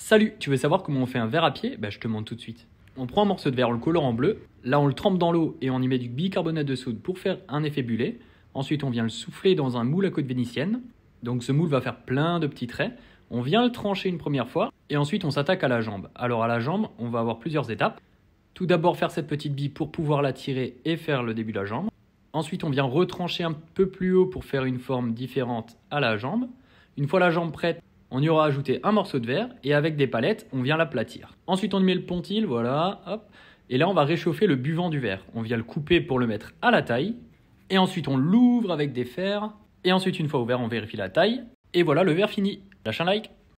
Salut, tu veux savoir comment on fait un verre à pied bah, je te montre tout de suite. On prend un morceau de verre, on le colore en bleu, là on le trempe dans l'eau et on y met du bicarbonate de soude pour faire un effet bulé. Ensuite on vient le souffler dans un moule à côte vénitienne. Donc ce moule va faire plein de petits traits. On vient le trancher une première fois et ensuite on s'attaque à la jambe. Alors à la jambe, on va avoir plusieurs étapes. Tout d'abord faire cette petite bille pour pouvoir la tirer et faire le début de la jambe. Ensuite, on vient retrancher un peu plus haut pour faire une forme différente à la jambe. Une fois la jambe prête, on y aura ajouté un morceau de verre et avec des palettes, on vient l'aplatir. Ensuite, on y met le pontil, voilà, hop. Et là, on va réchauffer le buvant du verre. On vient le couper pour le mettre à la taille. Et ensuite, on l'ouvre avec des fers. Et ensuite, une fois ouvert, on vérifie la taille. Et voilà, le verre fini. Lâche un like